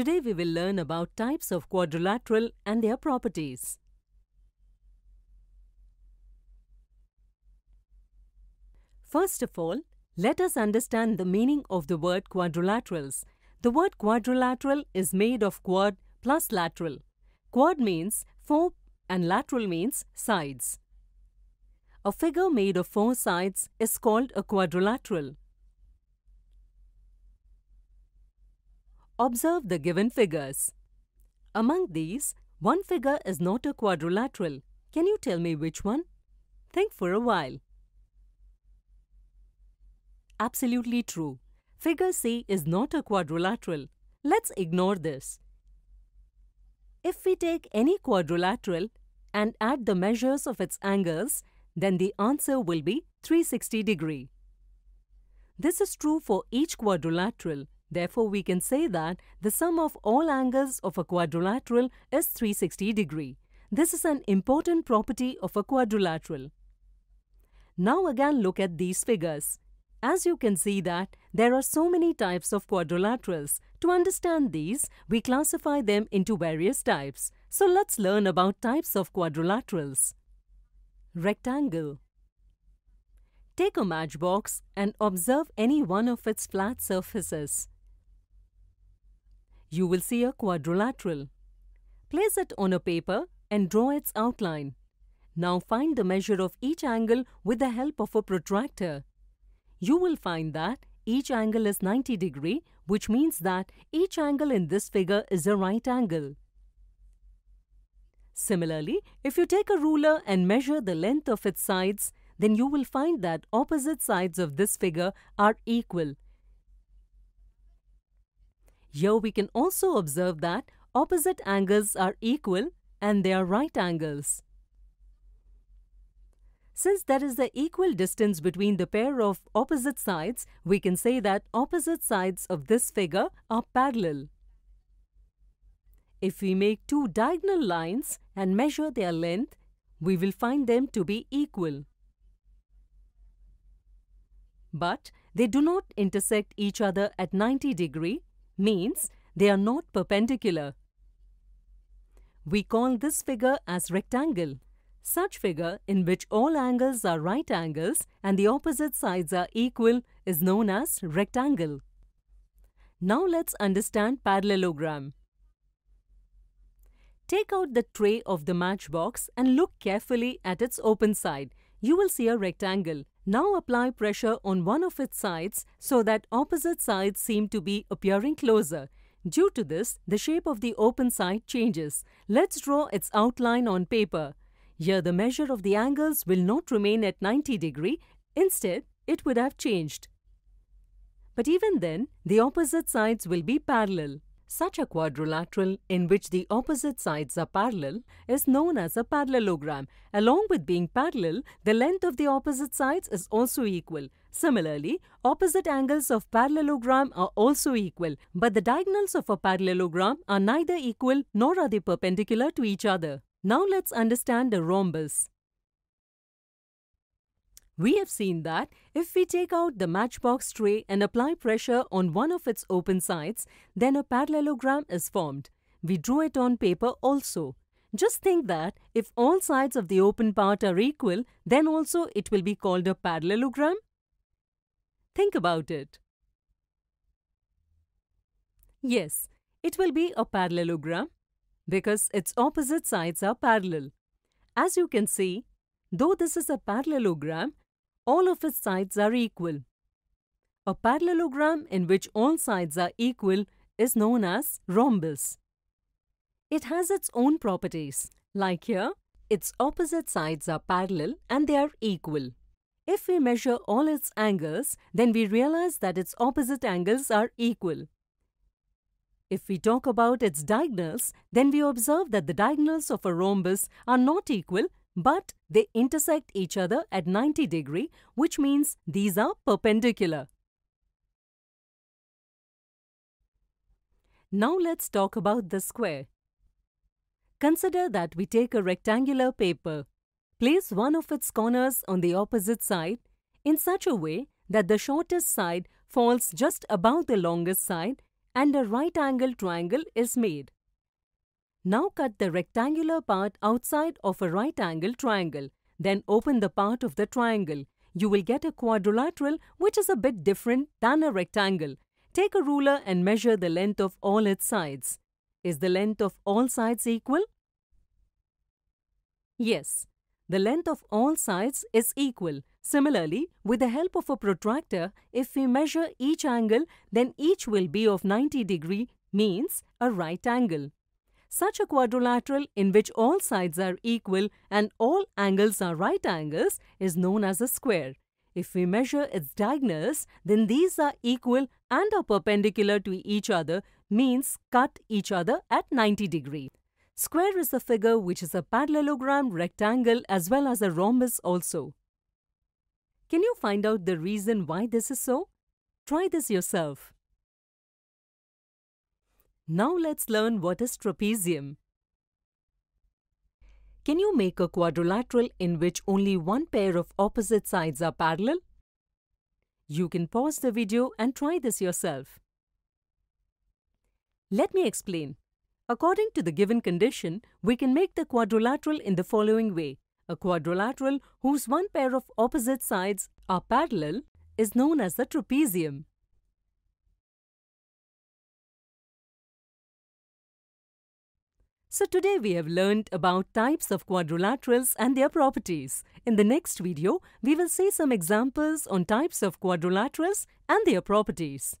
Today we will learn about types of quadrilateral and their properties. First of all, let us understand the meaning of the word quadrilaterals. The word quadrilateral is made of quad plus lateral. Quad means four and lateral means sides. A figure made of four sides is called a quadrilateral. Observe the given figures. Among these, one figure is not a quadrilateral. Can you tell me which one? Think for a while. Absolutely true. Figure C is not a quadrilateral. Let's ignore this. If we take any quadrilateral and add the measures of its angles, then the answer will be 360 degree. This is true for each quadrilateral Therefore, we can say that the sum of all angles of a quadrilateral is 360 degree. This is an important property of a quadrilateral. Now again look at these figures. As you can see that there are so many types of quadrilaterals. To understand these, we classify them into various types. So let's learn about types of quadrilaterals. Rectangle Take a matchbox and observe any one of its flat surfaces you will see a quadrilateral. Place it on a paper and draw its outline. Now find the measure of each angle with the help of a protractor. You will find that each angle is 90 degree, which means that each angle in this figure is a right angle. Similarly, if you take a ruler and measure the length of its sides, then you will find that opposite sides of this figure are equal here we can also observe that opposite angles are equal and they are right angles. Since there is the equal distance between the pair of opposite sides, we can say that opposite sides of this figure are parallel. If we make two diagonal lines and measure their length, we will find them to be equal. But they do not intersect each other at 90 degree means they are not perpendicular. We call this figure as rectangle. Such figure in which all angles are right angles and the opposite sides are equal is known as rectangle. Now let's understand parallelogram. Take out the tray of the matchbox and look carefully at its open side you will see a rectangle. Now apply pressure on one of its sides so that opposite sides seem to be appearing closer. Due to this, the shape of the open side changes. Let's draw its outline on paper. Here the measure of the angles will not remain at 90 degree, instead it would have changed. But even then, the opposite sides will be parallel. Such a quadrilateral in which the opposite sides are parallel is known as a parallelogram. Along with being parallel, the length of the opposite sides is also equal. Similarly, opposite angles of parallelogram are also equal, but the diagonals of a parallelogram are neither equal nor are they perpendicular to each other. Now let's understand a rhombus. We have seen that if we take out the matchbox tray and apply pressure on one of its open sides, then a parallelogram is formed. We drew it on paper also. Just think that if all sides of the open part are equal, then also it will be called a parallelogram. Think about it. Yes, it will be a parallelogram because its opposite sides are parallel. As you can see, though this is a parallelogram, all of its sides are equal. A parallelogram in which all sides are equal is known as rhombus. It has its own properties. Like here, its opposite sides are parallel and they are equal. If we measure all its angles, then we realize that its opposite angles are equal. If we talk about its diagonals, then we observe that the diagonals of a rhombus are not equal but they intersect each other at 90 degree, which means these are perpendicular. Now let's talk about the square. Consider that we take a rectangular paper. Place one of its corners on the opposite side in such a way that the shortest side falls just above the longest side and a right angle triangle is made. Now cut the rectangular part outside of a right angle triangle. Then open the part of the triangle. You will get a quadrilateral which is a bit different than a rectangle. Take a ruler and measure the length of all its sides. Is the length of all sides equal? Yes, the length of all sides is equal. Similarly, with the help of a protractor, if we measure each angle, then each will be of 90 degree means a right angle. Such a quadrilateral in which all sides are equal and all angles are right angles is known as a square. If we measure its diagonals, then these are equal and are perpendicular to each other, means cut each other at 90 degree. Square is a figure which is a parallelogram, rectangle as well as a rhombus also. Can you find out the reason why this is so? Try this yourself. Now let's learn what is trapezium. Can you make a quadrilateral in which only one pair of opposite sides are parallel? You can pause the video and try this yourself. Let me explain. According to the given condition, we can make the quadrilateral in the following way. A quadrilateral whose one pair of opposite sides are parallel is known as a trapezium. So today we have learned about types of quadrilaterals and their properties. In the next video, we will see some examples on types of quadrilaterals and their properties.